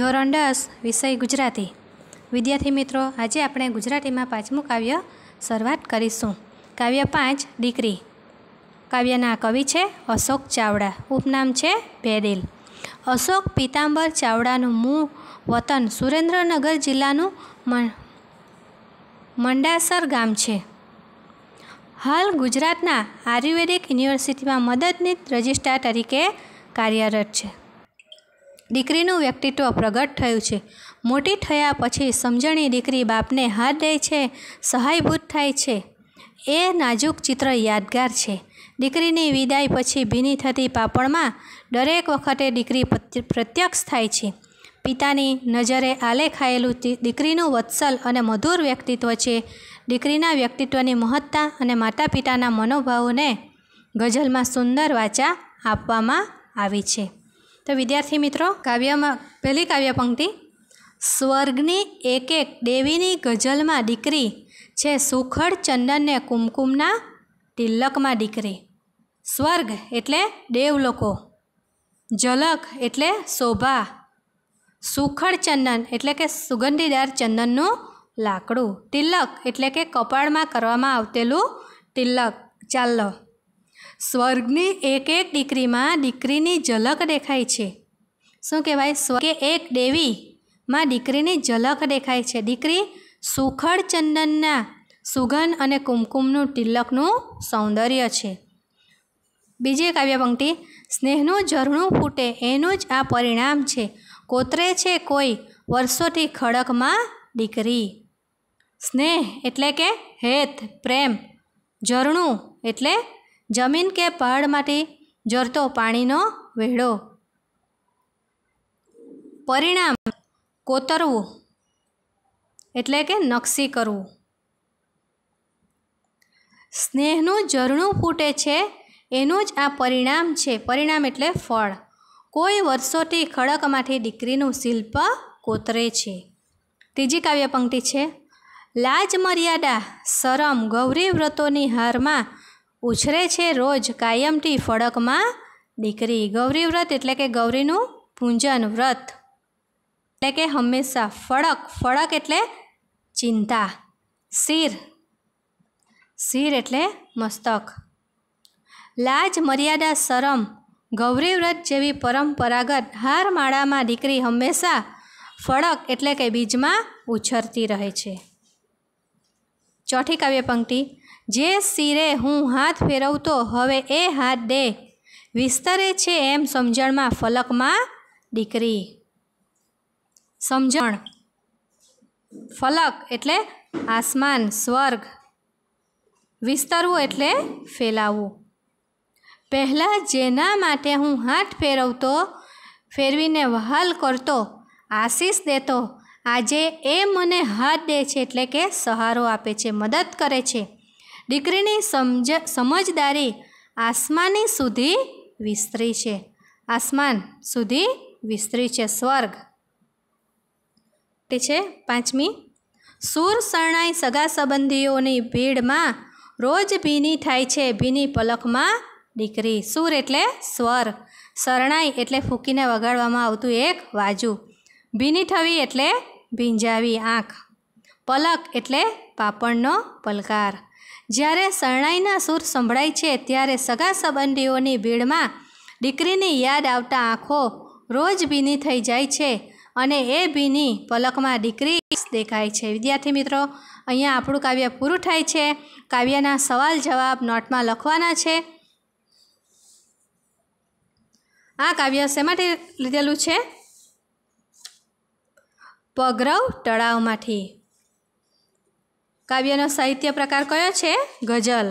ધોરણ દસ વિષય ગુજરાતી વિદ્યાર્થી મિત્રો આજે આપણે ગુજરાતીમાં પાંચમું કાવ્ય શરૂઆત કરીશું કાવ્ય પાંચ દીકરી કાવ્યના કવિ છે અશોક ચાવડા ઉપનામ છે ભેદિલ અશોક પીતાંબર ચાવડાનું મૂળ વતન સુરેન્દ્રનગર જિલ્લાનું મંડાસર ગામ છે હાલ ગુજરાતના આયુર્વેદિક યુનિવર્સિટીમાં મદદનીત રજિસ્ટ્રાર તરીકે કાર્યરત છે દીકરીનું વ્યક્તિત્વ પ્રગટ થયું છે મોટી થયા પછી સમજણી દીકરી બાપને હાથ દે છે સહાયભૂત થાય છે એ નાજુક ચિત્ર યાદગાર છે દીકરીની વિદાય પછી ભીની થતી પાપણમાં દરેક વખતે દીકરી પ્રત્યક્ષ થાય છે પિતાની નજરે આલેખાયેલું દીકરીનું વત્સલ અને મધુર વ્યક્તિત્વ છે દીકરીના વ્યક્તિત્વની મહત્તા અને માતા પિતાના મનોભાવોને ગઝલમાં સુંદર વાચા આપવામાં આવી છે તો વિદ્યાર્થી મિત્રો કાવ્યમાં પહેલી કાવ્ય પંક્તિ સ્વર્ગની એક એક દેવીની ગઝલમાં દીકરી છે સુખડ ચંદનને કુમકુમના તિલકમાં દીકરી સ્વર્ગ એટલે દેવલોકો ઝલક એટલે શોભા સુખડ ચંદન એટલે કે સુગંધીદાર ચંદનનું લાકડું તિલક એટલે કે કપાળમાં કરવામાં આવતેલું તિલક ચાલો સ્વર્ગની એક એક દીકરીમાં દીકરીની ઝલક દેખાય છે શું કહેવાય સ્વ કે એક દેવીમાં દીકરીની ઝલક દેખાય છે દીકરી સુખડ ચંદનના સુગંધ અને કુમકુમનું તિલકનું સૌંદર્ય છે બીજી કાવ્ય પંક્તિ સ્નેહનું ઝરણું ફૂટે એનું જ આ પરિણામ છે કોતરે છે કોઈ વર્ષોથી ખડકમાં દીકરી સ્નેહ એટલે કે હેત પ્રેમ ઝરણું એટલે જમીન કે પહાડ માટે ઝરતો પાણીનો વેડો પરિણામ કોતરવું એટલે કે નકશી કરવું સ્નેહનું ઝરણું ફૂટે છે એનું જ આ પરિણામ છે પરિણામ એટલે ફળ કોઈ વર્ષોથી ખડકમાંથી દીકરીનું શિલ્પ કોતરે છે ત્રીજી કાવ્ય પંક્તિ છે લાજ મર્યાદા શરમ ગૌરી વ્રતોની હારમાં ઉછરે છે રોજ કાયમથી ફળકમાં દીકરી ગૌરી વ્રત એટલે કે ગૌરીનું પૂંજન વ્રત એટલે કે હંમેશા ફળક ફળક એટલે ચિંતા શિર શિર એટલે મસ્તક લાજ મર્યાદા શરમ ગૌરી વ્રત જેવી પરંપરાગત હારમાળામાં દીકરી હંમેશા ફળક એટલે કે બીજમાં ઉછરતી રહે છે ચોથી કાવ્ય પંક્તિ જે શિરે હું હાથ ફેરવતો હવે એ હાથ દે વિસ્તરે છે એમ સમજણમાં ફલકમાં દીકરી સમજણ ફલક એટલે આસમાન સ્વર્ગ વિસ્તરવું એટલે ફેલાવવું પહેલાં જેના માટે હું હાથ ફેરવતો ફેરવીને વહાલ કરતો આશીષ દેતો આજે એ મને હાથ દે છે એટલે કે સહારો આપે છે મદદ કરે છે દીકરીને સમજ સમજદારી આસમાને સુધી વિસ્તરી છે આસમાન સુધી વિસ્તરી છે સ્વર્ગ તે છે પાંચમી સૂર શરણાઈ સગા સંબંધીઓની ભીડમાં રોજ ભીની થાય છે ભીની પલકમાં દીકરી સૂર એટલે સ્વર શરણાઈ એટલે ફૂંકીને વગાડવામાં આવતું એક વાજુ ભીની થવી એટલે ભીંજાવી આંખ પલક એટલે પાપડનો પલકાર જ્યારે શરણાઈના સૂર સંભળાય છે ત્યારે સગા સંબંધીઓની ભીડમાં દીકરીની યાદ આવતા આંખો રોજ ભીની થઈ જાય છે અને એ ભીની પલકમાં દીકરી દેખાય છે વિદ્યાર્થી મિત્રો અહીંયા આપણું કાવ્ય પૂરું થાય છે કાવ્યના સવાલ જવાબ નોટમાં લખવાના છે આ કાવ્ય શા માટે લીધેલું છે પગરવ તળાવમાંથી કાવ્યનો સાહિત્ય પ્રકાર કયો છે ગઝલ